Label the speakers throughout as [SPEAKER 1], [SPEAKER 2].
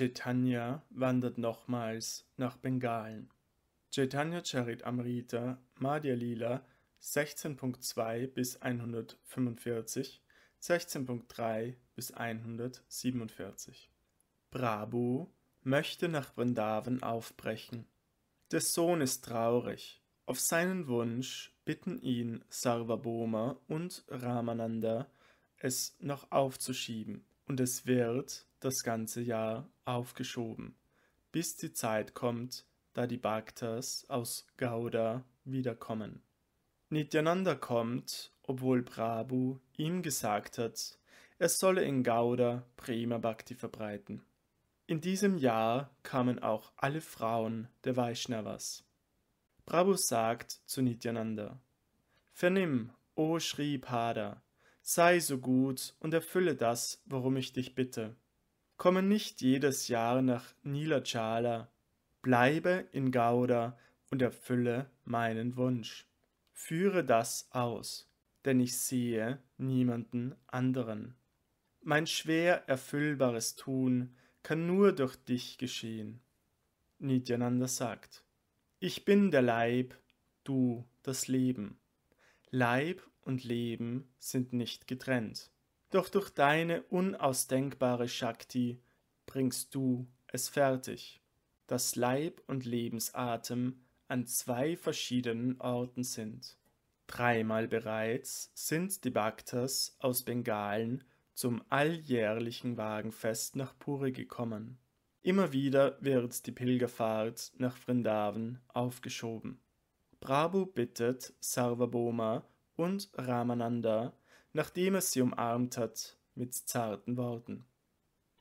[SPEAKER 1] Chaitanya wandert nochmals nach Bengalen. Chaitanya Charitamrita Madhya Lila 16.2 bis 145, 16.3 bis 147. Prabhu möchte nach Vrindavan aufbrechen. Der Sohn ist traurig. Auf seinen Wunsch bitten ihn Sarvabhoma und Ramananda, es noch aufzuschieben und es wird das ganze Jahr aufgeschoben, bis die Zeit kommt, da die Bhaktas aus Gauda wiederkommen. Nityananda kommt, obwohl Prabhu ihm gesagt hat, er solle in Gauda Prima Bhakti verbreiten. In diesem Jahr kamen auch alle Frauen der Vaishnavas. Prabhu sagt zu Nityananda: Vernimm, O Sri Pada, sei so gut und erfülle das, worum ich dich bitte. Komme nicht jedes Jahr nach Nilachala, bleibe in Gauda und erfülle meinen Wunsch. Führe das aus, denn ich sehe niemanden anderen. Mein schwer erfüllbares Tun kann nur durch dich geschehen. Nityananda sagt, ich bin der Leib, du das Leben. Leib und Leben sind nicht getrennt. Doch durch deine unausdenkbare Shakti bringst du es fertig, dass Leib und Lebensatem an zwei verschiedenen Orten sind. Dreimal bereits sind die Bhaktas aus Bengalen zum alljährlichen Wagenfest nach Puri gekommen. Immer wieder wird die Pilgerfahrt nach Vrindavan aufgeschoben. Prabhu bittet Sarvaboma und Ramananda, nachdem er sie umarmt hat, mit zarten Worten.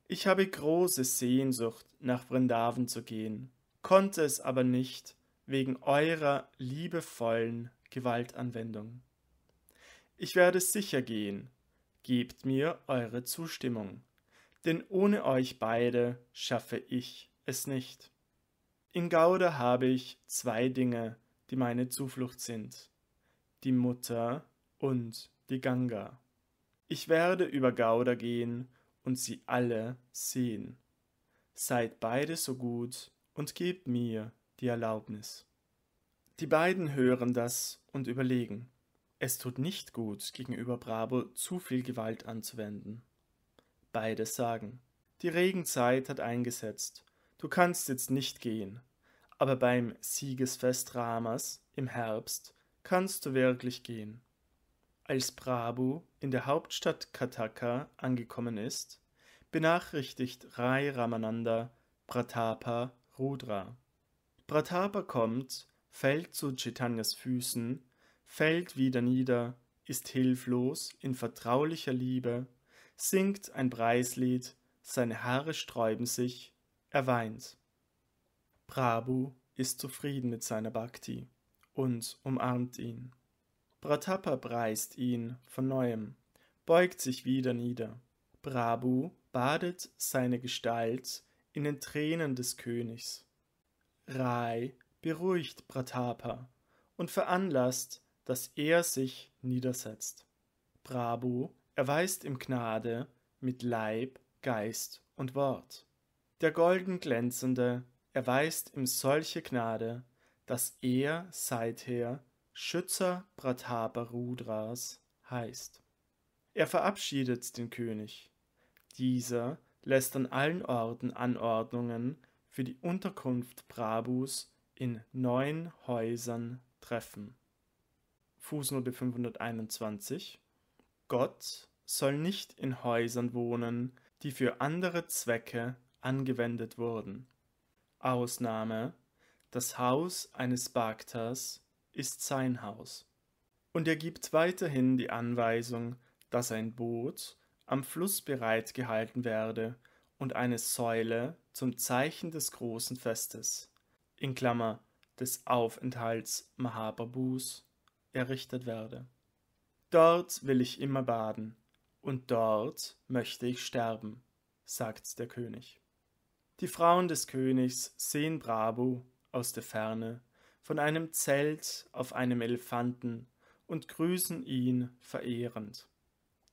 [SPEAKER 1] Ich habe große Sehnsucht, nach Vrindavan zu gehen, konnte es aber nicht wegen eurer liebevollen Gewaltanwendung. Ich werde sicher gehen, gebt mir eure Zustimmung, denn ohne euch beide schaffe ich es nicht. In Gauda habe ich zwei Dinge, die meine Zuflucht sind die Mutter und die Ganga. Ich werde über Gauda gehen und sie alle sehen. Seid beide so gut und gebt mir die Erlaubnis. Die beiden hören das und überlegen. Es tut nicht gut, gegenüber Bravo zu viel Gewalt anzuwenden. Beide sagen, die Regenzeit hat eingesetzt, du kannst jetzt nicht gehen, aber beim Siegesfest Ramas im Herbst kannst du wirklich gehen. Als Prabhu in der Hauptstadt Kataka angekommen ist, benachrichtigt Rai Ramananda Pratapa Rudra. Pratapa kommt, fällt zu Chaitanyas Füßen, fällt wieder nieder, ist hilflos in vertraulicher Liebe, singt ein Preislied, seine Haare sträuben sich, er weint. Prabhu ist zufrieden mit seiner Bhakti und umarmt ihn. Pratapa preist ihn von neuem, beugt sich wieder nieder. Prabhu badet seine Gestalt in den Tränen des Königs. Rai beruhigt Pratapa und veranlasst, dass er sich niedersetzt. Prabhu erweist ihm Gnade mit Leib, Geist und Wort. Der golden glänzende erweist ihm solche Gnade, dass er seither Schützer Prataparudras heißt. Er verabschiedet den König. Dieser lässt an allen Orten Anordnungen für die Unterkunft Prabhus in neun Häusern treffen. Fußnote 521 Gott soll nicht in Häusern wohnen, die für andere Zwecke angewendet wurden. Ausnahme das Haus eines Bhakters ist sein Haus. Und er gibt weiterhin die Anweisung, dass ein Boot am Fluss bereitgehalten werde und eine Säule zum Zeichen des großen Festes, in Klammer des Aufenthalts Mahaprabhus, errichtet werde. Dort will ich immer baden und dort möchte ich sterben, sagt der König. Die Frauen des Königs sehen Brabu aus der Ferne von einem Zelt auf einem Elefanten und grüßen ihn verehrend.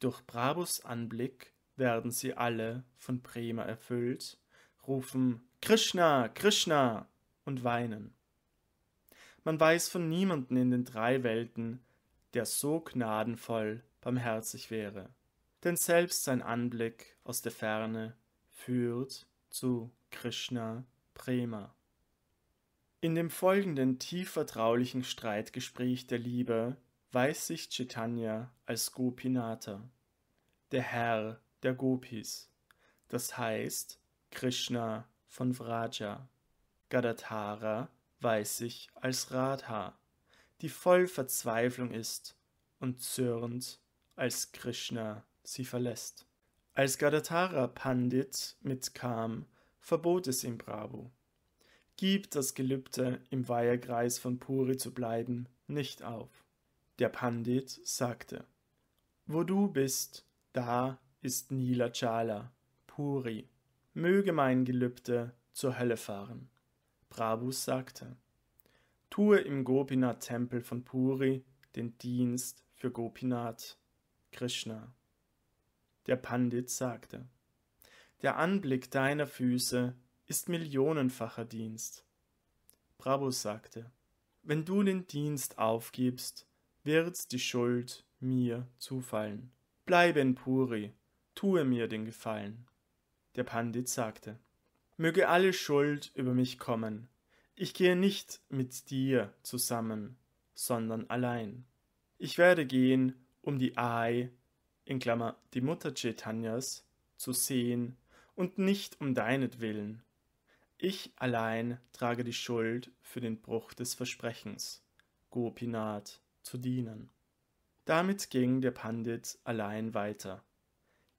[SPEAKER 1] Durch Brabus Anblick werden sie alle von Prema erfüllt, rufen Krishna, Krishna und weinen. Man weiß von niemanden in den drei Welten, der so gnadenvoll barmherzig wäre, denn selbst sein Anblick aus der Ferne führt zu Krishna Prema. In dem folgenden tief vertraulichen Streitgespräch der Liebe weiß sich Chaitanya als Gopinata, der Herr der Gopis, das heißt Krishna von Vraja. Gadatara weiß sich als Radha, die voll Verzweiflung ist und zürnt, als Krishna sie verlässt. Als Gadatara Pandit mitkam, verbot es ihm Prabhu gibt das Gelübde, im Weiherkreis von Puri zu bleiben, nicht auf. Der Pandit sagte, Wo du bist, da ist Nilachala, Puri. Möge mein Gelübde zur Hölle fahren. Prabhu sagte, Tue im Gopinath-Tempel von Puri den Dienst für Gopinath, Krishna. Der Pandit sagte, Der Anblick deiner Füße ist millionenfacher Dienst. Brabus sagte, wenn du den Dienst aufgibst, wird die Schuld mir zufallen. Bleibe in Puri, tue mir den Gefallen. Der Pandit sagte, möge alle Schuld über mich kommen. Ich gehe nicht mit dir zusammen, sondern allein. Ich werde gehen, um die Ai, in Klammer die Mutter Chaitanyas, zu sehen und nicht um deinetwillen, ich allein trage die Schuld für den Bruch des Versprechens, Gopinath zu dienen. Damit ging der Pandit allein weiter.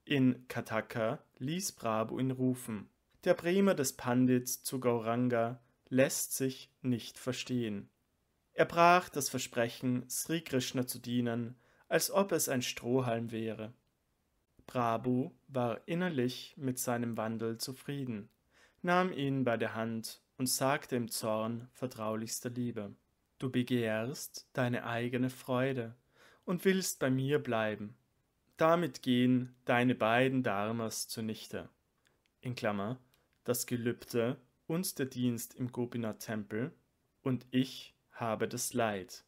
[SPEAKER 1] In Kataka ließ Prabhu ihn rufen. Der Bremer des Pandits zu Gauranga lässt sich nicht verstehen. Er brach das Versprechen, Sri Krishna zu dienen, als ob es ein Strohhalm wäre. Prabhu war innerlich mit seinem Wandel zufrieden nahm ihn bei der Hand und sagte im Zorn vertraulichster Liebe, Du begehrst deine eigene Freude und willst bei mir bleiben. Damit gehen deine beiden Dharmas zunichte. In Klammer, das Gelübde und der Dienst im Gopinath-Tempel und ich habe das Leid.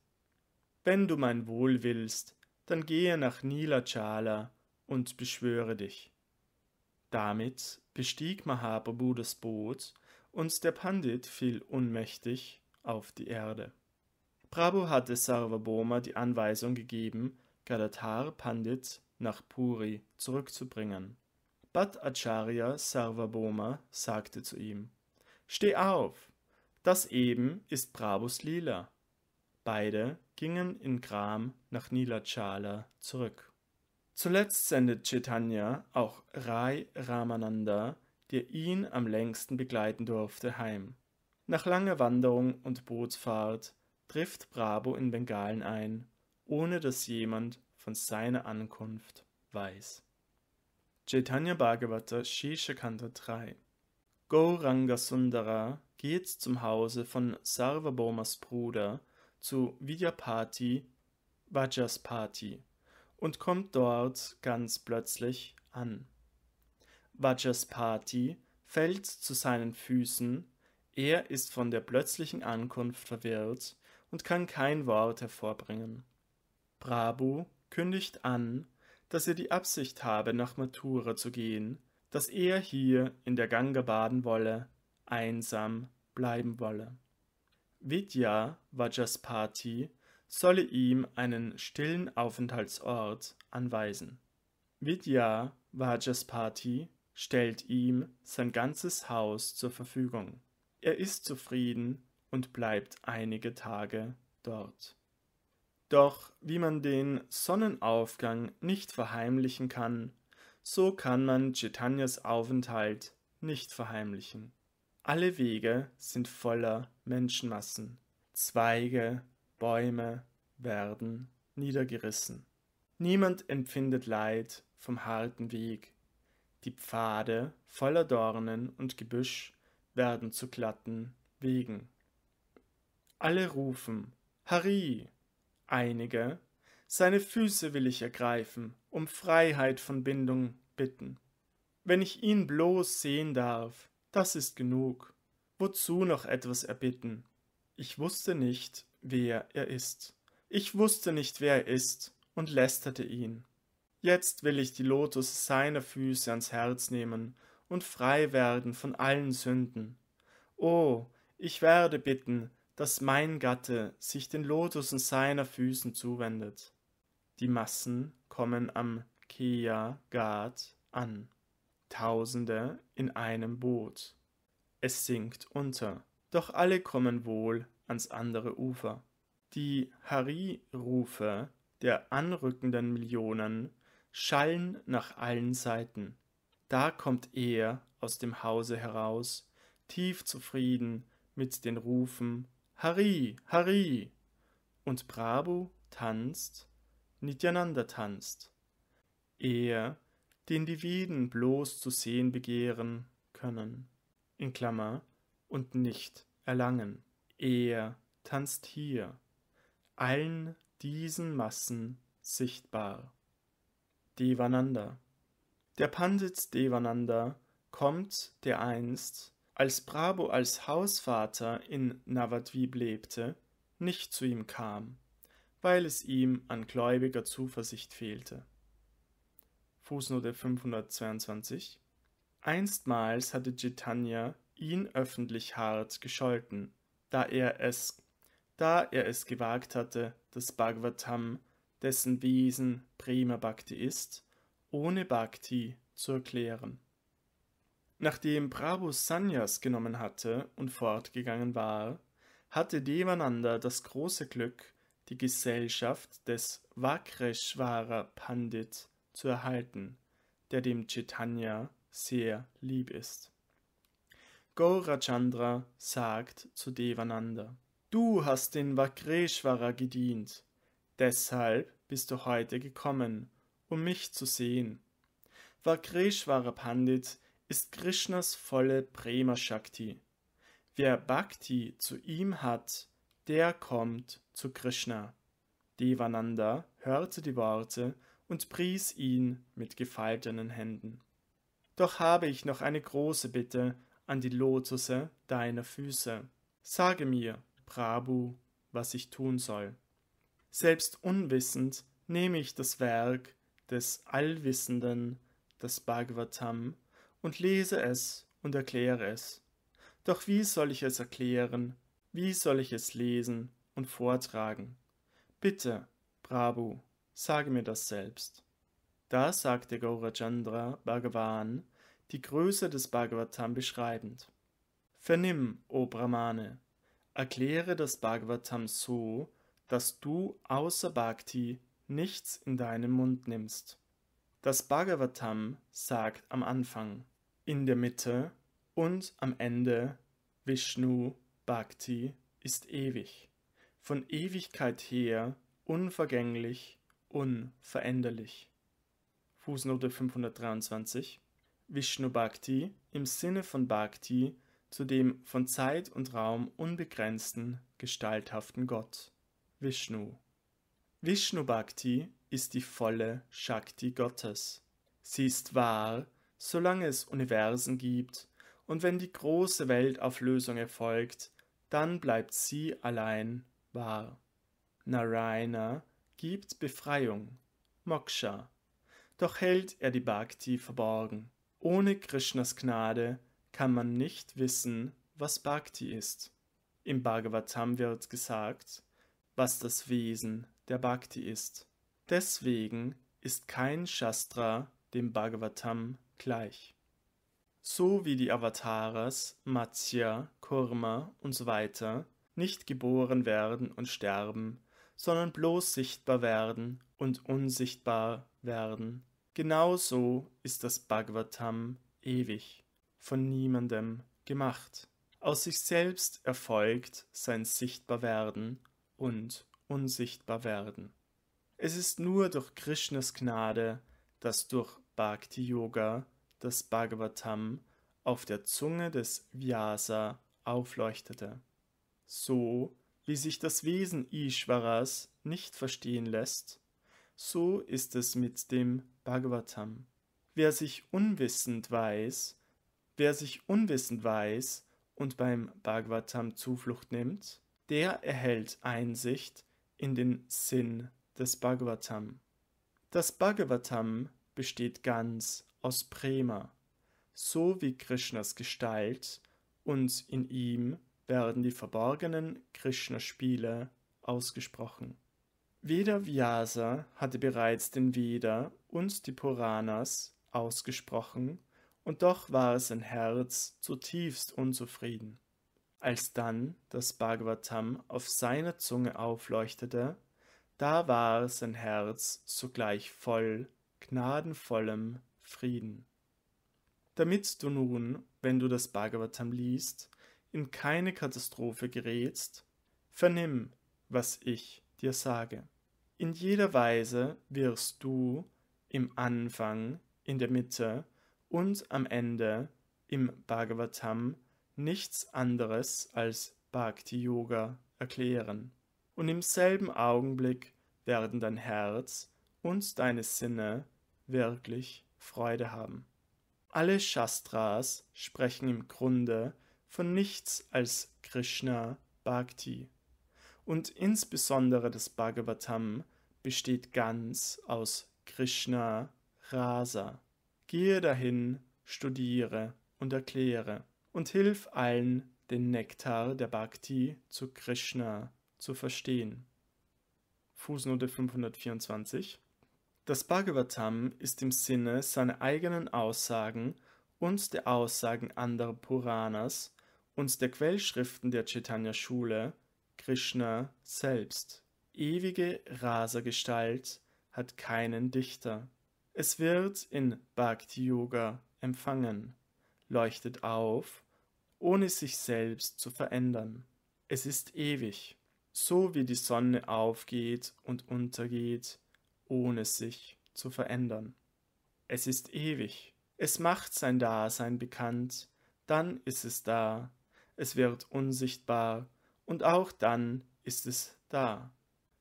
[SPEAKER 1] Wenn du mein Wohl willst, dann gehe nach Nila Chala und beschwöre dich. Damit bestieg Mahaprabhu das Boot und der Pandit fiel ohnmächtig auf die Erde. Prabhu hatte Sarvabhauma die Anweisung gegeben, Gadatar Pandit nach Puri zurückzubringen. Bhattacharya Sarvabhauma sagte zu ihm, Steh auf, das eben ist Prabhus Lila. Beide gingen in Gram nach Nilachala zurück. Zuletzt sendet Chaitanya auch Rai Ramananda, der ihn am längsten begleiten durfte, heim. Nach langer Wanderung und Bootsfahrt trifft Brabo in Bengalen ein, ohne dass jemand von seiner Ankunft weiß. Chaitanya Bhagavata Shishakanta 3 Gauranga Sundara geht zum Hause von Sarvabomas Bruder zu Vidyapati Vajaspati und kommt dort ganz plötzlich an. Vajaspati fällt zu seinen Füßen, er ist von der plötzlichen Ankunft verwirrt und kann kein Wort hervorbringen. Prabhu kündigt an, dass er die Absicht habe, nach Mathura zu gehen, dass er hier in der Ganga baden wolle, einsam bleiben wolle. Vidya Vajaspati solle ihm einen stillen Aufenthaltsort anweisen. Vidya Vajaspati stellt ihm sein ganzes Haus zur Verfügung. Er ist zufrieden und bleibt einige Tage dort. Doch wie man den Sonnenaufgang nicht verheimlichen kann, so kann man Chaitanyas Aufenthalt nicht verheimlichen. Alle Wege sind voller Menschenmassen. Zweige Bäume werden niedergerissen. Niemand empfindet Leid vom harten Weg. Die Pfade voller Dornen und Gebüsch werden zu glatten Wegen. Alle rufen Harry. Einige seine Füße will ich ergreifen, um Freiheit von Bindung bitten. Wenn ich ihn bloß sehen darf, das ist genug. Wozu noch etwas erbitten? Ich wusste nicht, wer er ist. Ich wusste nicht, wer er ist, und lästerte ihn. Jetzt will ich die Lotus seiner Füße ans Herz nehmen und frei werden von allen Sünden. O, oh, ich werde bitten, dass mein Gatte sich den Lotus seiner Füßen zuwendet. Die Massen kommen am Kia Ghat an. Tausende in einem Boot. Es sinkt unter, doch alle kommen wohl ans andere Ufer. Die Hari-Rufe der anrückenden Millionen schallen nach allen Seiten. Da kommt er aus dem Hause heraus, tief zufrieden mit den Rufen Hari, Hari! Und Prabhu tanzt, Nityananda tanzt. Er, den die Veden bloß zu sehen begehren können, in Klammer, und nicht erlangen. Er tanzt hier, allen diesen Massen sichtbar. Devananda. Der Pandit Devananda kommt, der einst, als Brabo als Hausvater in Navadvip lebte, nicht zu ihm kam, weil es ihm an gläubiger Zuversicht fehlte. Fußnote 522 Einstmals hatte Chaitanya ihn öffentlich hart gescholten da er es, da er es gewagt hatte, das Bhagavatam, dessen Wesen Prima Bhakti ist, ohne Bhakti zu erklären. Nachdem Prabhu Sanyas genommen hatte und fortgegangen war, hatte Devananda das große Glück, die Gesellschaft des Vakreshvara Pandit zu erhalten, der dem Chaitanya sehr lieb ist. Gaurachandra sagt zu Devananda, du hast den Vakreshwara gedient, deshalb bist du heute gekommen, um mich zu sehen. Vakreshwara Pandit ist Krishnas volle Prema Shakti. Wer Bhakti zu ihm hat, der kommt zu Krishna. Devananda hörte die Worte und pries ihn mit gefaltenen Händen. Doch habe ich noch eine große Bitte an die Lotusse deiner Füße. Sage mir, Prabhu, was ich tun soll. Selbst unwissend nehme ich das Werk des Allwissenden, das Bhagavatam, und lese es und erkläre es. Doch wie soll ich es erklären? Wie soll ich es lesen und vortragen? Bitte, Prabhu, sage mir das selbst. Da sagte Gaurachandra Bhagavan, die Größe des Bhagavatam beschreibend. Vernimm, o Brahmane, erkläre das Bhagavatam so, dass du außer Bhakti nichts in deinen Mund nimmst. Das Bhagavatam sagt am Anfang, in der Mitte und am Ende Vishnu Bhakti ist ewig, von Ewigkeit her unvergänglich, unveränderlich. Fußnote 523 Vishnu Bhakti im Sinne von Bhakti zu dem von Zeit und Raum unbegrenzten, gestalthaften Gott, Vishnu. Vishnu Bhakti ist die volle Shakti Gottes. Sie ist wahr, solange es Universen gibt, und wenn die große Weltauflösung erfolgt, dann bleibt sie allein wahr. Narayana gibt Befreiung, Moksha, doch hält er die Bhakti verborgen. Ohne Krishnas Gnade kann man nicht wissen, was Bhakti ist. Im Bhagavatam wird gesagt, was das Wesen der Bhakti ist. Deswegen ist kein Shastra dem Bhagavatam gleich. So wie die Avataras Matsya, Kurma und so weiter nicht geboren werden und sterben, sondern bloß sichtbar werden und unsichtbar werden, Genauso ist das Bhagavatam ewig, von niemandem gemacht. Aus sich selbst erfolgt sein Sichtbarwerden und Unsichtbarwerden. Es ist nur durch Krishnas Gnade, dass durch Bhakti Yoga das Bhagavatam auf der Zunge des Vyasa aufleuchtete. So wie sich das Wesen Ishwaras nicht verstehen lässt, so ist es mit dem Bhagavatam. Wer sich unwissend weiß, wer sich unwissend weiß und beim Bhagavatam Zuflucht nimmt, der erhält Einsicht in den Sinn des Bhagavatam. Das Bhagavatam besteht ganz aus Prema, so wie Krishnas Gestalt, und in ihm werden die verborgenen Krishna-Spiele ausgesprochen. Veda Vyasa hatte bereits den Veda und die Puranas ausgesprochen, und doch war es sein Herz zutiefst unzufrieden. Als dann das Bhagavatam auf seiner Zunge aufleuchtete, da war sein Herz sogleich voll gnadenvollem Frieden. Damit du nun, wenn du das Bhagavatam liest, in keine Katastrophe gerätst, vernimm, was ich dir sage. In jeder Weise wirst du im Anfang, in der Mitte und am Ende im Bhagavatam nichts anderes als Bhakti Yoga erklären. Und im selben Augenblick werden dein Herz und deine Sinne wirklich Freude haben. Alle Shastras sprechen im Grunde von nichts als Krishna Bhakti. Und insbesondere das Bhagavatam besteht ganz aus Krishna Rasa. Gehe dahin, studiere und erkläre und hilf allen, den Nektar der Bhakti zu Krishna zu verstehen. Fußnote 524 Das Bhagavatam ist im Sinne seiner eigenen Aussagen und der Aussagen anderer Puranas und der Quellschriften der Chaitanya-Schule Krishna selbst, ewige Rasa-Gestalt, hat keinen Dichter. Es wird in Bhakti Yoga empfangen, leuchtet auf, ohne sich selbst zu verändern. Es ist ewig, so wie die Sonne aufgeht und untergeht, ohne sich zu verändern. Es ist ewig. Es macht sein Dasein bekannt, dann ist es da, es wird unsichtbar, und auch dann ist es da.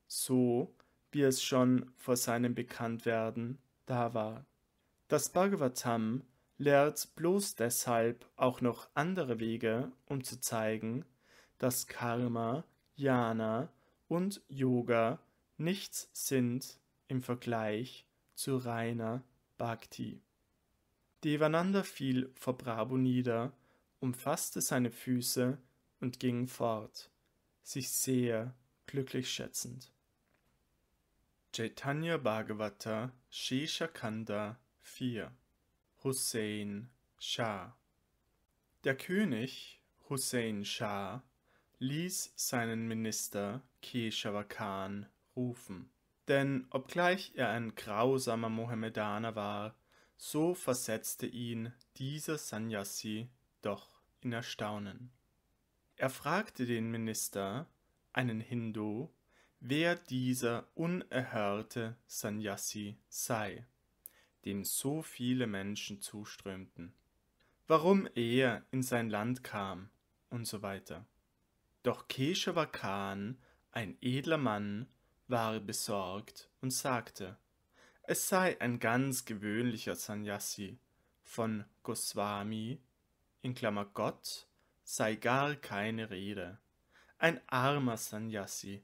[SPEAKER 1] So wie es schon vor seinem Bekanntwerden da war. Das Bhagavatam lehrt bloß deshalb auch noch andere Wege, um zu zeigen, dass Karma, Jana und Yoga nichts sind im Vergleich zu reiner Bhakti. Devananda fiel vor Brabo nieder, umfasste seine Füße und ging fort, sich sehr glücklich schätzend. Chaitanya Bhagavata Sheshakanda 4 Hussein Shah Der König Hussein Shah ließ seinen Minister Keshava Khan rufen. Denn obgleich er ein grausamer Mohammedaner war, so versetzte ihn dieser Sanyasi doch in Erstaunen. Er fragte den Minister, einen Hindu, wer dieser unerhörte Sanyasi sei, dem so viele Menschen zuströmten, warum er in sein Land kam und so weiter. Doch Keshava Khan, ein edler Mann, war besorgt und sagte, es sei ein ganz gewöhnlicher Sanyasi von Goswami, in Klammer Gott, sei gar keine Rede, ein armer Sanyasi,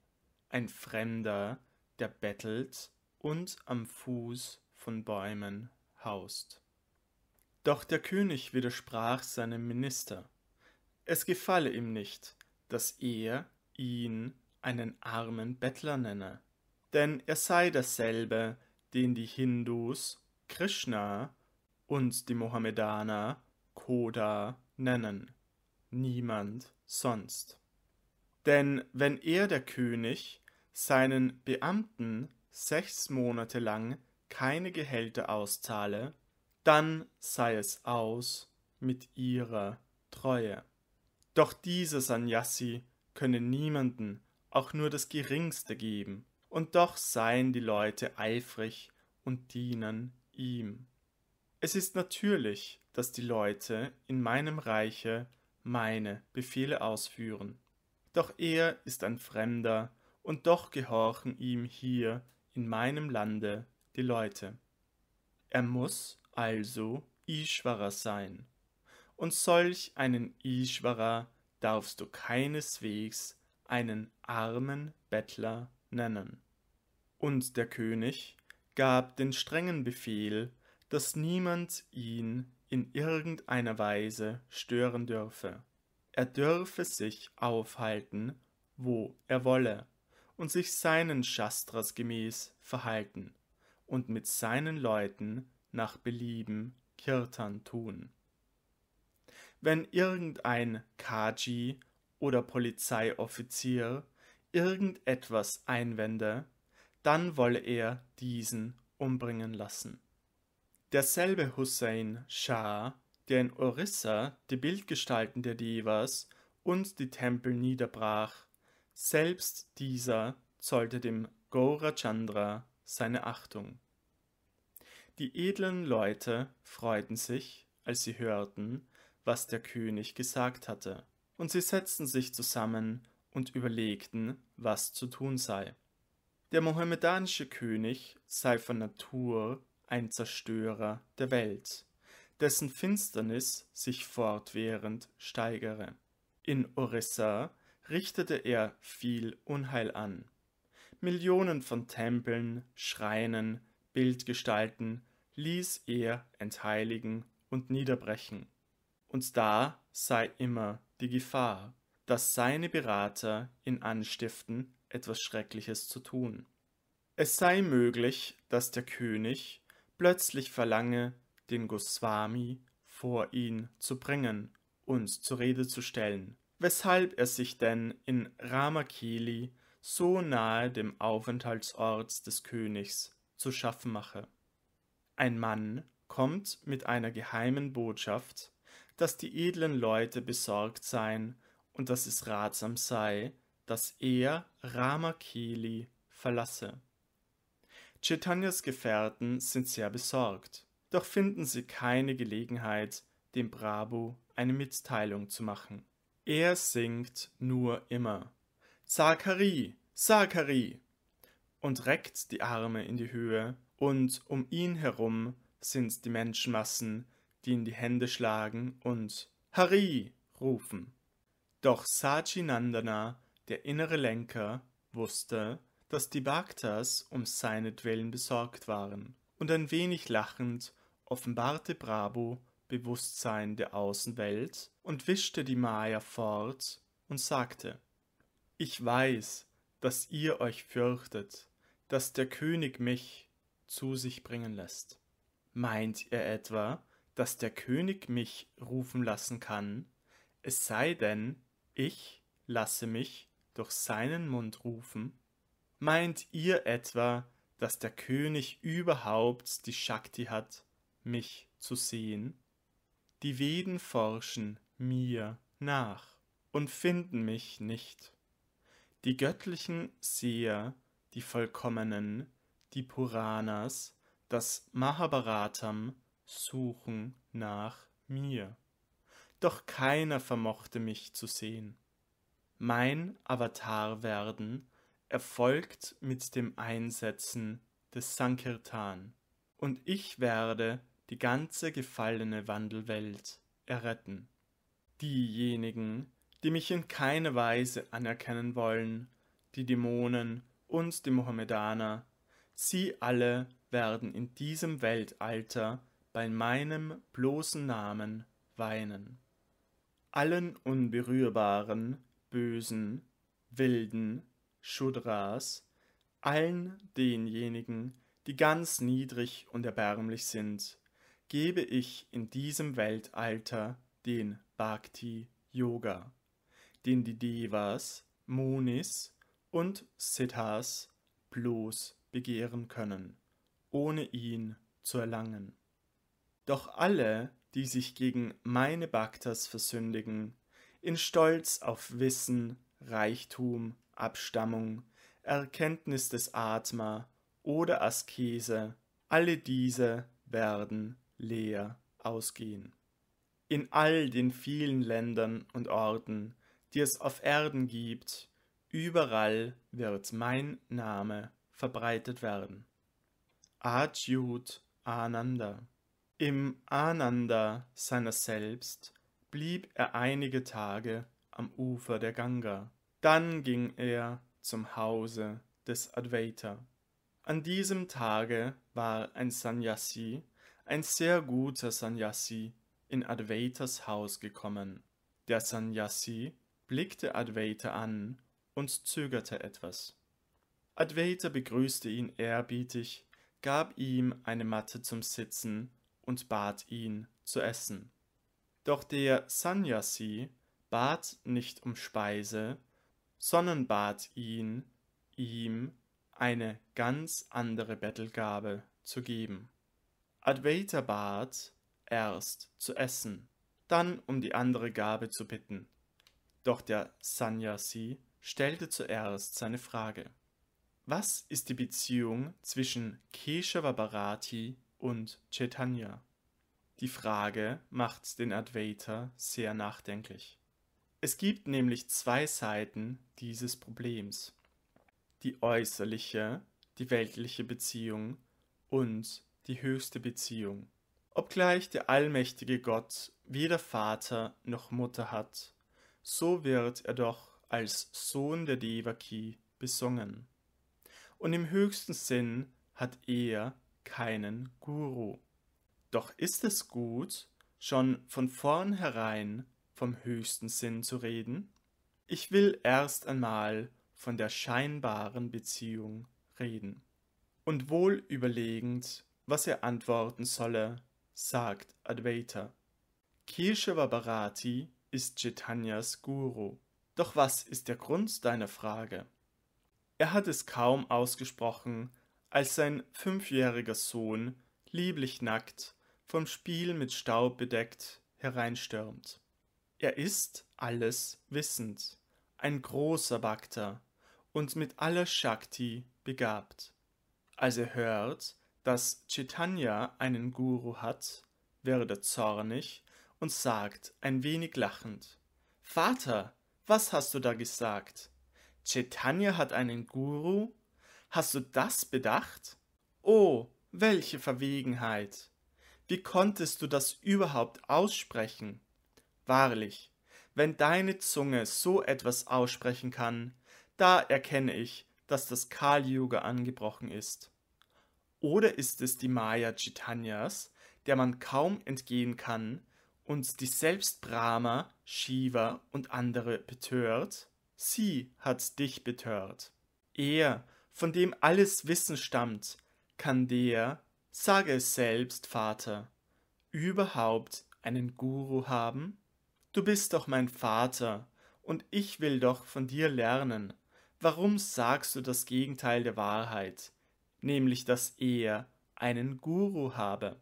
[SPEAKER 1] ein Fremder, der bettelt und am Fuß von Bäumen haust. Doch der König widersprach seinem Minister. Es gefalle ihm nicht, dass er ihn einen armen Bettler nenne, denn er sei derselbe, den die Hindus Krishna und die Mohammedaner Koda nennen, niemand sonst. Denn wenn er der König seinen Beamten sechs Monate lang keine Gehälter auszahle, dann sei es aus mit ihrer Treue. Doch dieser Sanyasi könne niemanden auch nur das Geringste geben, und doch seien die Leute eifrig und dienen ihm. Es ist natürlich, dass die Leute in meinem Reiche meine Befehle ausführen, doch er ist ein Fremder und doch gehorchen ihm hier in meinem Lande die Leute. Er muss also Ishvara sein. Und solch einen Ishvara darfst du keineswegs einen armen Bettler nennen. Und der König gab den strengen Befehl, dass niemand ihn in irgendeiner Weise stören dürfe. Er dürfe sich aufhalten, wo er wolle und sich seinen Shastras gemäß verhalten und mit seinen Leuten nach Belieben Kirtan tun. Wenn irgendein Kaji oder Polizeioffizier irgendetwas einwende, dann wolle er diesen umbringen lassen. Derselbe Hussein Shah, der in Orissa die Bildgestalten der Devas und die Tempel niederbrach, selbst dieser zollte dem Gaurachandra seine Achtung. Die edlen Leute freuten sich, als sie hörten, was der König gesagt hatte, und sie setzten sich zusammen und überlegten, was zu tun sei. Der mohammedanische König sei von Natur ein Zerstörer der Welt, dessen Finsternis sich fortwährend steigere. In Orissa richtete er viel Unheil an. Millionen von Tempeln, Schreinen, Bildgestalten ließ er entheiligen und niederbrechen. Und da sei immer die Gefahr, dass seine Berater ihn anstiften, etwas Schreckliches zu tun. Es sei möglich, dass der König plötzlich verlange, den Goswami vor ihn zu bringen und zur Rede zu stellen, weshalb er sich denn in Ramakeli so nahe dem Aufenthaltsort des Königs zu schaffen mache. Ein Mann kommt mit einer geheimen Botschaft, dass die edlen Leute besorgt seien und dass es ratsam sei, dass er Ramakeli verlasse. Chaitanyas Gefährten sind sehr besorgt, doch finden sie keine Gelegenheit, dem Brabo eine Mitteilung zu machen. Er singt nur immer Zakari, Zakari und reckt die Arme in die Höhe, und um ihn herum sind die Menschenmassen, die in die Hände schlagen und Hari rufen. Doch Sajinandana, der innere Lenker, wusste, dass die Bhaktas um seinetwillen besorgt waren, und ein wenig lachend offenbarte Brabo Bewusstsein der Außenwelt und wischte die Maya fort und sagte, ich weiß, dass ihr euch fürchtet, dass der König mich zu sich bringen lässt. Meint ihr etwa, dass der König mich rufen lassen kann, es sei denn, ich lasse mich durch seinen Mund rufen? Meint ihr etwa, dass der König überhaupt die Shakti hat, mich zu sehen? Die Veden forschen mir nach und finden mich nicht. Die göttlichen Seher, die Vollkommenen, die Puranas, das Mahabharatam suchen nach mir. Doch keiner vermochte mich zu sehen. Mein Avatarwerden erfolgt mit dem Einsetzen des Sankirtan, und ich werde die ganze gefallene Wandelwelt erretten. Diejenigen, die mich in keine Weise anerkennen wollen, die Dämonen und die Mohammedaner, sie alle werden in diesem Weltalter bei meinem bloßen Namen weinen. Allen unberührbaren, bösen, wilden, Shudras, allen denjenigen, die ganz niedrig und erbärmlich sind, gebe ich in diesem Weltalter den Bhakti Yoga, den die Devas, Munis und Siddhas bloß begehren können, ohne ihn zu erlangen. Doch alle, die sich gegen meine Bhaktas versündigen, in Stolz auf Wissen, Reichtum, Abstammung, Erkenntnis des Atma oder Askese, alle diese werden leer ausgehen. In all den vielen Ländern und Orten, die es auf Erden gibt, überall wird mein Name verbreitet werden. Adyut Ananda. Im Ananda seiner Selbst blieb er einige Tage am Ufer der Ganga. Dann ging er zum Hause des Advaita. An diesem Tage war ein Sanyasi ein sehr guter Sanyasi, in Advaitas Haus gekommen. Der Sanyasi blickte Advaita an und zögerte etwas. Advaita begrüßte ihn ehrerbietig, gab ihm eine Matte zum Sitzen und bat ihn zu essen. Doch der Sanyasi bat nicht um Speise, sondern bat ihn, ihm eine ganz andere Bettelgabe zu geben advaita bat, erst zu essen, dann um die andere Gabe zu bitten. Doch der Sanyasi stellte zuerst seine Frage. Was ist die Beziehung zwischen Keshava Bharati und Chaitanya? Die Frage macht den Advaita sehr nachdenklich. Es gibt nämlich zwei Seiten dieses Problems. Die äußerliche, die weltliche Beziehung und die höchste Beziehung. Obgleich der allmächtige Gott weder Vater noch Mutter hat, so wird er doch als Sohn der Devaki besungen. Und im höchsten Sinn hat er keinen Guru. Doch ist es gut, schon von vornherein vom höchsten Sinn zu reden? Ich will erst einmal von der scheinbaren Beziehung reden. Und wohl überlegend was er antworten solle, sagt Advaita. Keshava Bharati ist Chaitanyas Guru. Doch was ist der Grund deiner Frage? Er hat es kaum ausgesprochen, als sein fünfjähriger Sohn, lieblich nackt, vom Spiel mit Staub bedeckt, hereinstürmt. Er ist alles wissend, ein großer Bhakta und mit aller Shakti begabt. Als er hört, dass Chaitanya einen Guru hat, wird er zornig und sagt, ein wenig lachend, Vater, was hast du da gesagt? Chaitanya hat einen Guru? Hast du das bedacht? Oh, welche Verwegenheit! Wie konntest du das überhaupt aussprechen? Wahrlich, wenn deine Zunge so etwas aussprechen kann, da erkenne ich, dass das kali yuga angebrochen ist. Oder ist es die Maya Chitanyas, der man kaum entgehen kann und die selbst Brahma, Shiva und andere betört? Sie hat dich betört. Er, von dem alles Wissen stammt, kann der, sage es selbst, Vater, überhaupt einen Guru haben? Du bist doch mein Vater, und ich will doch von dir lernen. Warum sagst du das Gegenteil der Wahrheit? nämlich dass er einen Guru habe.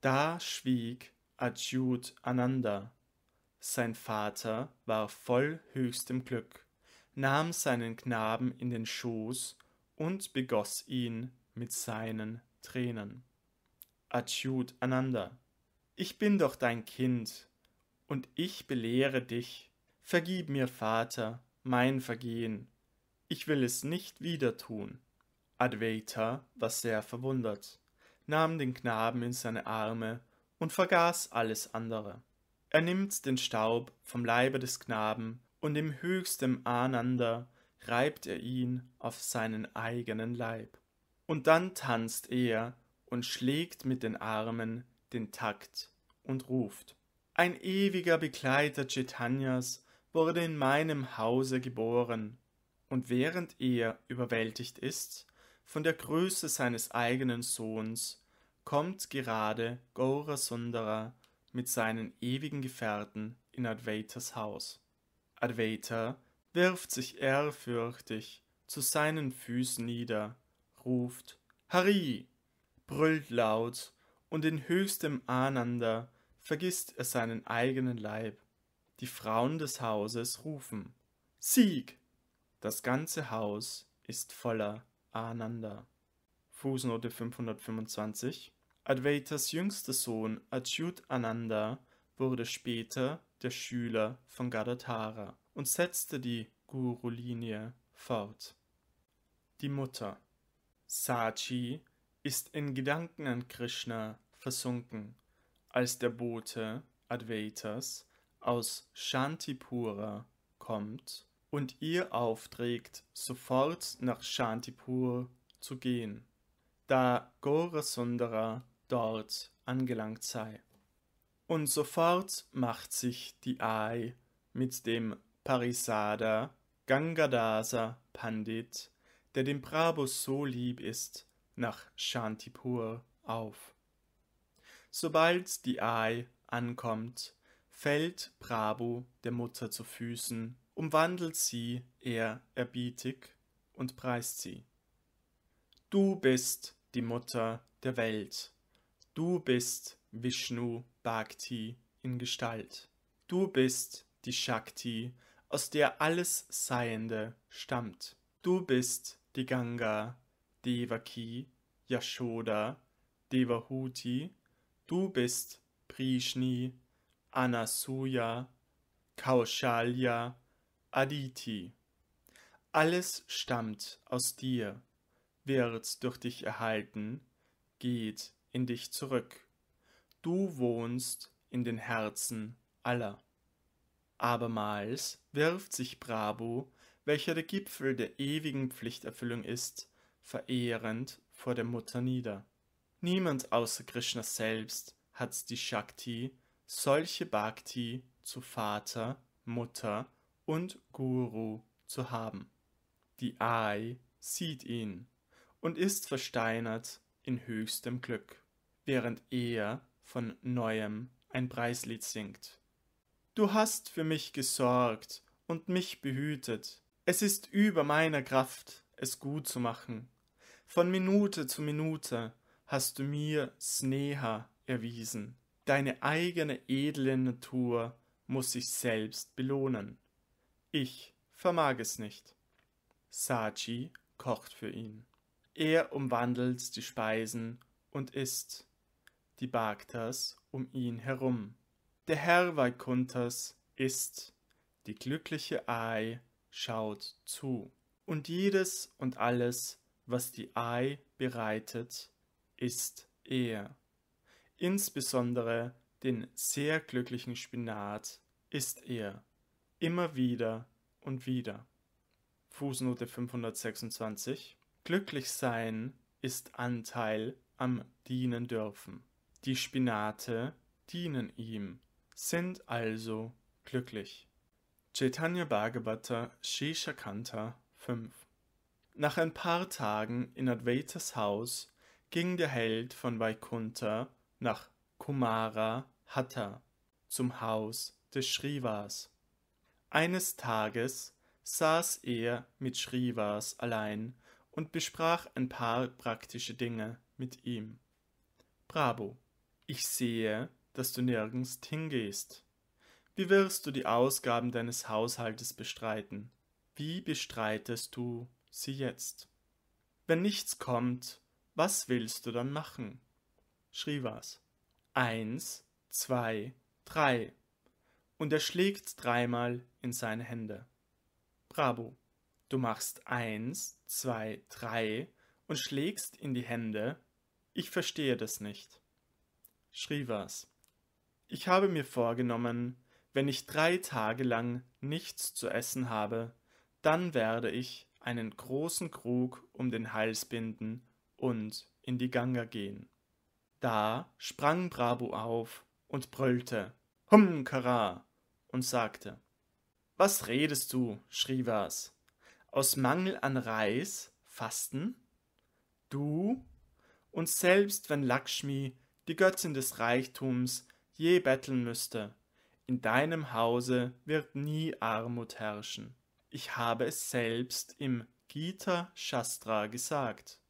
[SPEAKER 1] Da schwieg Ajut Ananda. Sein Vater war voll höchstem Glück, nahm seinen Knaben in den Schoß und begoss ihn mit seinen Tränen. Ajut Ananda, ich bin doch dein Kind und ich belehre dich. Vergib mir, Vater, mein Vergehen. Ich will es nicht wieder tun. Advaita war sehr verwundert, nahm den Knaben in seine Arme und vergaß alles andere. Er nimmt den Staub vom Leibe des Knaben und im höchsten Ananda reibt er ihn auf seinen eigenen Leib. Und dann tanzt er und schlägt mit den Armen den Takt und ruft. Ein ewiger Begleiter Chaitanyas wurde in meinem Hause geboren, und während er überwältigt ist, von der Größe seines eigenen Sohns kommt gerade Gaura Sundara mit seinen ewigen Gefährten in Advaitas Haus. Advaita wirft sich ehrfürchtig zu seinen Füßen nieder, ruft Hari, brüllt laut und in höchstem Ananda vergisst er seinen eigenen Leib. Die Frauen des Hauses rufen Sieg! Das ganze Haus ist voller Ananda. Fußnote 525 Advaitas jüngster Sohn Achyut Ananda wurde später der Schüler von Gadatara und setzte die Guru-Linie fort. Die Mutter Sachi ist in Gedanken an Krishna versunken, als der Bote Advaitas aus Shantipura kommt und ihr aufträgt, sofort nach Shantipur zu gehen, da Gorasundara dort angelangt sei. Und sofort macht sich die Ai mit dem Parisada Gangadasa Pandit, der dem Prabhu so lieb ist, nach Shantipur auf. Sobald die Ai ankommt, fällt Prabhu der Mutter zu Füßen umwandelt sie ehrerbietig und preist sie. Du bist die Mutter der Welt. Du bist Vishnu Bhakti in Gestalt. Du bist die Shakti, aus der alles Seiende stammt. Du bist die Ganga, Devaki, Yashoda, Devahuti. Du bist Prishni, Anasuya, Kaushalya Aditi. Alles stammt aus dir, wird durch dich erhalten, geht in dich zurück. Du wohnst in den Herzen aller. Abermals wirft sich Brabo, welcher der Gipfel der ewigen Pflichterfüllung ist, verehrend vor der Mutter nieder. Niemand außer Krishna selbst hat die Shakti, solche Bhakti zu Vater, Mutter und Guru zu haben. Die Ai sieht ihn und ist versteinert in höchstem Glück, während er von neuem ein Preislied singt. Du hast für mich gesorgt und mich behütet. Es ist über meiner Kraft, es gut zu machen. Von Minute zu Minute hast du mir Sneha erwiesen. Deine eigene edle Natur muss sich selbst belohnen. Ich vermag es nicht. Saji kocht für ihn. Er umwandelt die Speisen und isst, die Bhaktas um ihn herum. Der Herr Vaikunthas isst, die glückliche Ai schaut zu. Und jedes und alles, was die Ai bereitet, ist er. Insbesondere den sehr glücklichen Spinat ist er. Immer wieder und wieder. Fußnote 526. Glücklich sein ist Anteil am Dienen dürfen. Die Spinate dienen ihm, sind also glücklich. Chaitanya Bhagavata Shishakanta 5 Nach ein paar Tagen in Advaitas Haus ging der Held von Vaikuntha nach Kumara Hatta zum Haus des Srivas. Eines Tages saß er mit Srivas allein und besprach ein paar praktische Dinge mit ihm. Bravo, ich sehe, dass du nirgends hingehst. Wie wirst du die Ausgaben deines Haushaltes bestreiten? Wie bestreitest du sie jetzt? Wenn nichts kommt, was willst du dann machen? Shrivas. Eins, zwei, drei und er schlägt dreimal in seine Hände. Bravo, du machst eins, zwei, drei und schlägst in die Hände. Ich verstehe das nicht. Shrivas, ich habe mir vorgenommen, wenn ich drei Tage lang nichts zu essen habe, dann werde ich einen großen Krug um den Hals binden und in die Ganga gehen. Da sprang Brabo auf und brüllte Humkara und sagte, Was redest du, Shrivas? Aus Mangel an Reis fasten? Du? Und selbst wenn Lakshmi, die Göttin des Reichtums, je betteln müsste, in deinem Hause wird nie Armut herrschen. Ich habe es selbst im Gita Shastra gesagt.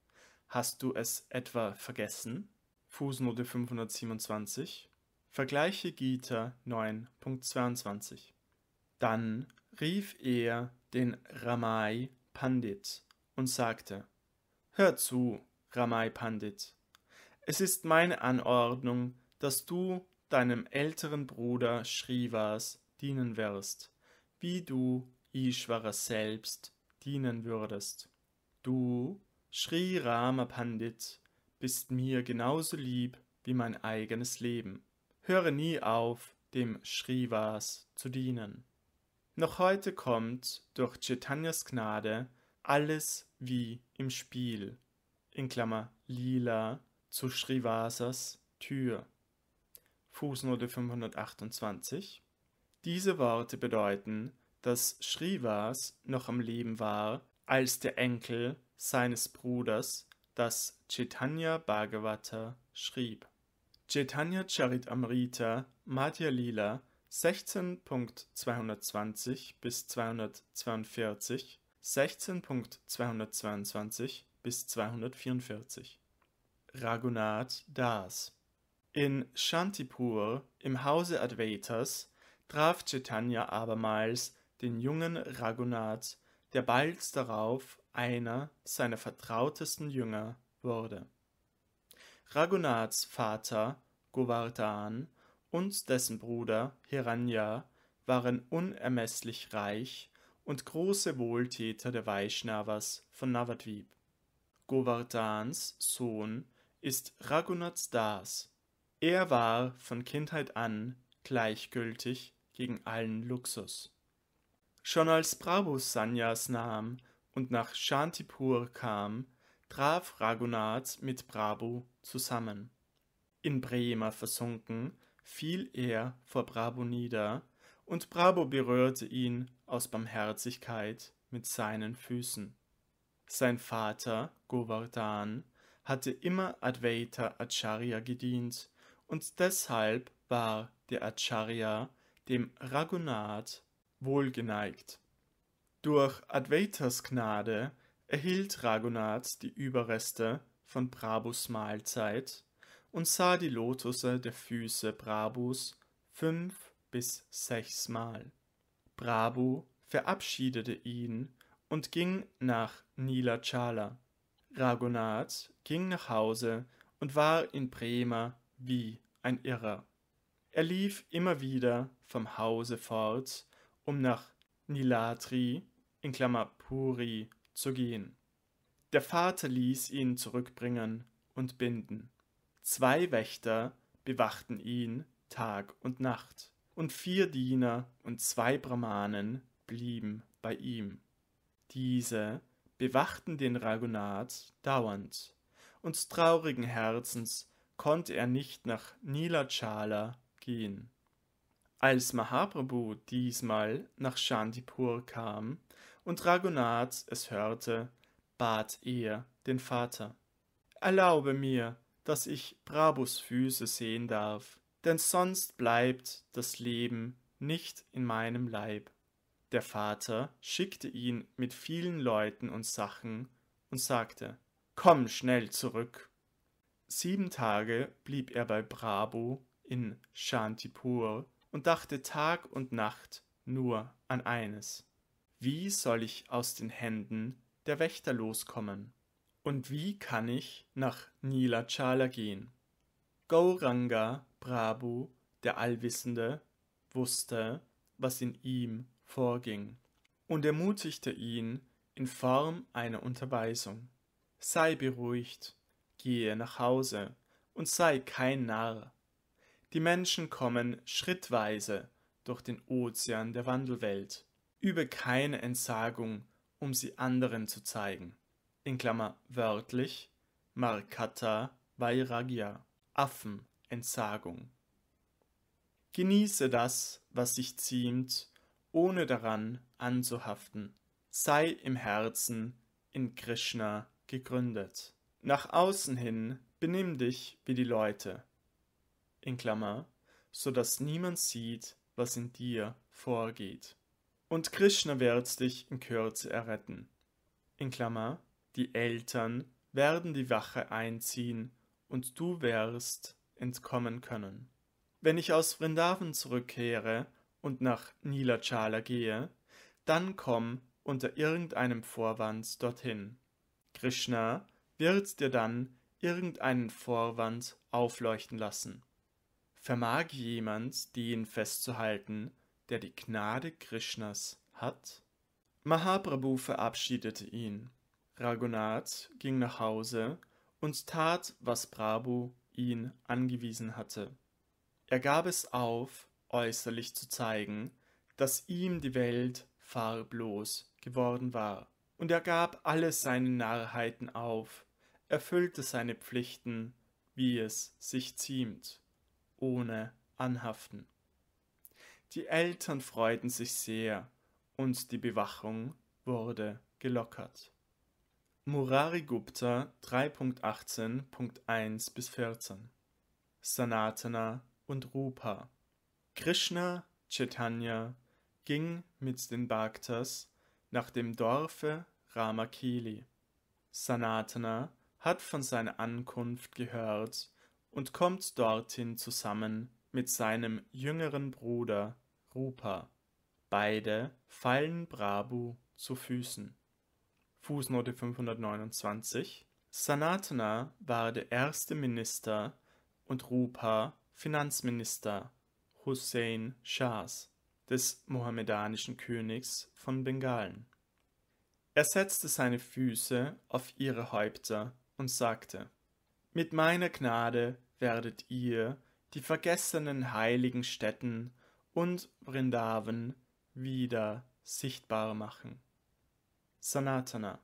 [SPEAKER 1] Hast du es etwa vergessen? Fußnote 527 Vergleiche Gita 9.22. Dann rief er den Ramai Pandit und sagte, Hör zu, Ramai Pandit, es ist meine Anordnung, dass du deinem älteren Bruder Shrivas dienen wirst, wie du Ishvara selbst dienen würdest. Du, Sri Rama Pandit, bist mir genauso lieb wie mein eigenes Leben höre nie auf, dem Shrivas zu dienen. Noch heute kommt durch Chaitanyas Gnade alles wie im Spiel, in Klammer lila, zu Shrivasas Tür. Fußnote 528. Diese Worte bedeuten, dass Shrivas noch am Leben war, als der Enkel seines Bruders das Chaitanya Bhagavata schrieb. Chaitanya Charitamrita Madhya Lila 16.220 bis 242, 16.222 bis 244. Raghunath Das In Shantipur, im Hause Advaitas, traf Chaitanya abermals den jungen Raghunath, der bald darauf einer seiner vertrautesten Jünger wurde. Raghunaths Vater Govardhan und dessen Bruder Hiranya waren unermesslich reich und große Wohltäter der Vaishnavas von Navadvip. Govardhans Sohn ist Raghunath Das. Er war von Kindheit an gleichgültig gegen allen Luxus. Schon als Prabhu Sanyas nahm und nach Shantipur kam, traf Raghunath mit Prabhu zusammen. In Brema versunken, fiel er vor Prabhu nieder, und Prabhu berührte ihn aus Barmherzigkeit mit seinen Füßen. Sein Vater, Govardhan, hatte immer Advaita Acharya gedient und deshalb war der Acharya dem Raghunath wohlgeneigt. Durch Advaitas Gnade erhielt Raghunath die Überreste von Brabus Mahlzeit und sah die Lotusse der Füße Brabus fünf bis sechsmal. Brabu verabschiedete ihn und ging nach Nilachala. Raghunath ging nach Hause und war in Prema wie ein Irrer. Er lief immer wieder vom Hause fort, um nach Nilatri in Klammer Puri zu gehen. Der Vater ließ ihn zurückbringen und binden. Zwei Wächter bewachten ihn Tag und Nacht, und vier Diener und zwei Brahmanen blieben bei ihm. Diese bewachten den Raghunat dauernd, und traurigen Herzens konnte er nicht nach Nilachala gehen. Als Mahaprabhu diesmal nach Shantipur kam, und Ragonat es hörte, bat er den Vater. Erlaube mir, dass ich Brabus Füße sehen darf, denn sonst bleibt das Leben nicht in meinem Leib. Der Vater schickte ihn mit vielen Leuten und Sachen und sagte, Komm schnell zurück. Sieben Tage blieb er bei Brabo in Shantipur und dachte Tag und Nacht nur an eines. Wie soll ich aus den Händen der Wächter loskommen? Und wie kann ich nach Nila Chala gehen? Gauranga Prabhu, der Allwissende, wusste, was in ihm vorging und ermutigte ihn in Form einer Unterweisung. Sei beruhigt, gehe nach Hause und sei kein Narr. Die Menschen kommen schrittweise durch den Ozean der Wandelwelt Übe keine Entsagung, um sie anderen zu zeigen. In Klammer wörtlich Markata Vairagya, Affen, Entsagung. Genieße das, was sich ziemt, ohne daran anzuhaften. Sei im Herzen in Krishna gegründet. Nach außen hin benimm dich wie die Leute, in Klammer, so dass niemand sieht, was in dir vorgeht und Krishna wird dich in Kürze erretten. In Klammer, die Eltern werden die Wache einziehen und du wirst entkommen können. Wenn ich aus Vrindavan zurückkehre und nach Nilachala gehe, dann komm unter irgendeinem Vorwand dorthin. Krishna wird dir dann irgendeinen Vorwand aufleuchten lassen. Vermag jemand, den festzuhalten, der die Gnade Krishnas hat? Mahaprabhu verabschiedete ihn. Raghunath ging nach Hause und tat, was Prabhu ihn angewiesen hatte. Er gab es auf, äußerlich zu zeigen, dass ihm die Welt farblos geworden war, und er gab alle seine Narrheiten auf, erfüllte seine Pflichten, wie es sich ziemt, ohne Anhaften. Die Eltern freuten sich sehr und die Bewachung wurde gelockert. Murari Gupta 3.18.1 bis 14 Sanatana und Rupa Krishna Chaitanya ging mit den Bhaktas nach dem Dorfe Ramakili. Sanatana hat von seiner Ankunft gehört und kommt dorthin zusammen mit seinem jüngeren Bruder Rupa. Beide fallen Prabhu zu Füßen. Fußnote 529. Sanatana war der erste Minister und Rupa Finanzminister Hussein Shahs, des mohammedanischen Königs von Bengalen. Er setzte seine Füße auf ihre Häupter und sagte, Mit meiner Gnade werdet ihr die vergessenen heiligen Stätten und Vrindavan wieder sichtbar machen. Sanatana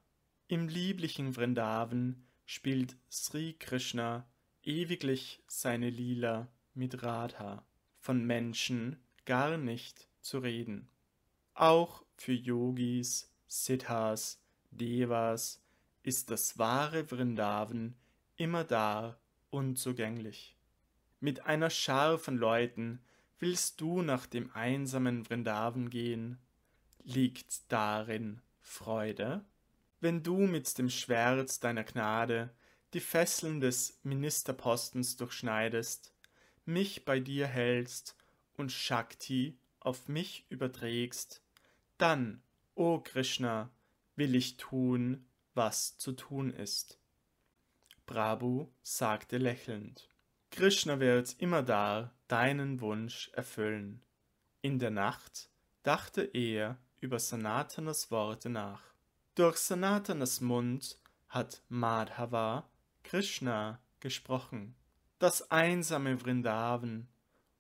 [SPEAKER 1] Im lieblichen Vrindavan spielt Sri Krishna ewiglich seine Lila mit Radha, von Menschen gar nicht zu reden. Auch für Yogis, Siddhas, Devas ist das wahre Vrindavan immer da unzugänglich. Mit einer Schar von Leuten willst du nach dem einsamen Vrindavan gehen? Liegt darin Freude? Wenn du mit dem Schwert deiner Gnade die Fesseln des Ministerpostens durchschneidest, mich bei dir hältst und Shakti auf mich überträgst, dann, o oh Krishna, will ich tun, was zu tun ist. Prabhu sagte lächelnd. Krishna wird immer da deinen Wunsch erfüllen. In der Nacht dachte er über Sanatanas Worte nach. Durch Sanatanas Mund hat Madhava Krishna gesprochen. Das einsame Vrindavan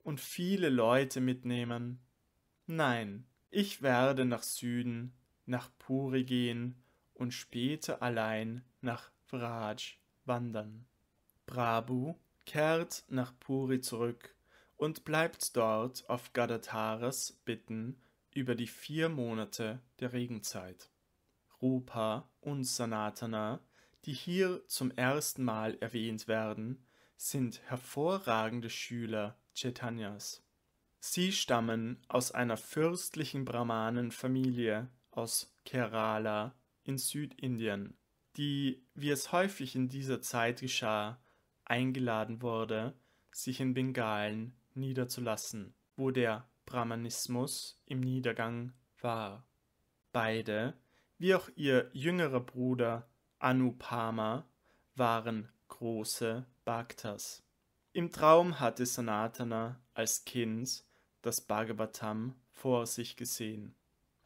[SPEAKER 1] und viele Leute mitnehmen. Nein, ich werde nach Süden, nach Puri gehen und später allein nach Vraj wandern. Prabhu kehrt nach Puri zurück und bleibt dort auf Gadataras Bitten über die vier Monate der Regenzeit. Rupa und Sanatana, die hier zum ersten Mal erwähnt werden, sind hervorragende Schüler Chaitanyas. Sie stammen aus einer fürstlichen Brahmanenfamilie aus Kerala in Südindien, die, wie es häufig in dieser Zeit geschah, eingeladen wurde, sich in Bengalen niederzulassen, wo der Brahmanismus im Niedergang war. Beide, wie auch ihr jüngerer Bruder Anupama, waren große Bhaktas. Im Traum hatte Sanatana als Kind das Bhagavatam vor sich gesehen.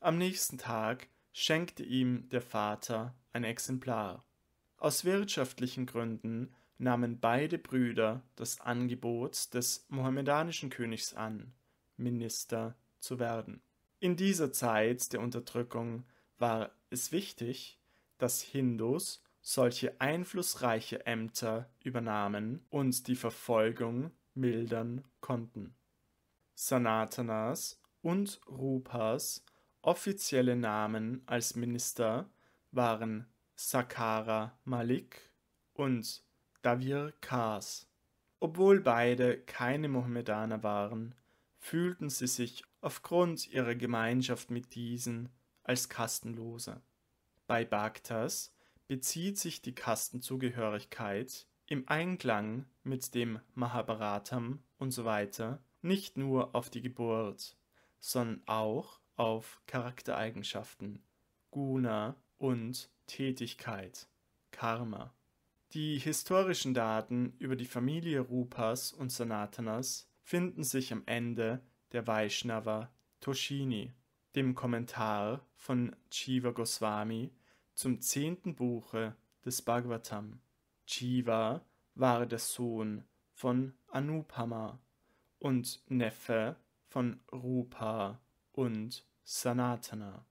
[SPEAKER 1] Am nächsten Tag schenkte ihm der Vater ein Exemplar. Aus wirtschaftlichen Gründen nahmen beide Brüder das Angebot des mohammedanischen Königs an, Minister zu werden. In dieser Zeit der Unterdrückung war es wichtig, dass Hindus solche einflussreiche Ämter übernahmen und die Verfolgung mildern konnten. Sanatanas und Rupas offizielle Namen als Minister waren Sakara Malik und Davir Kars. Obwohl beide keine Mohammedaner waren, fühlten sie sich aufgrund ihrer Gemeinschaft mit diesen als Kastenlose. Bei Bhaktas bezieht sich die Kastenzugehörigkeit im Einklang mit dem Mahabharatam und so weiter nicht nur auf die Geburt, sondern auch auf Charaktereigenschaften, Guna und Tätigkeit, Karma. Die historischen Daten über die Familie Rupas und Sanatanas finden sich am Ende der Vaishnava Toshini, dem Kommentar von Jiva Goswami zum zehnten Buche des Bhagavatam. Jiva war der Sohn von Anupama und Neffe von Rupa und Sanatana.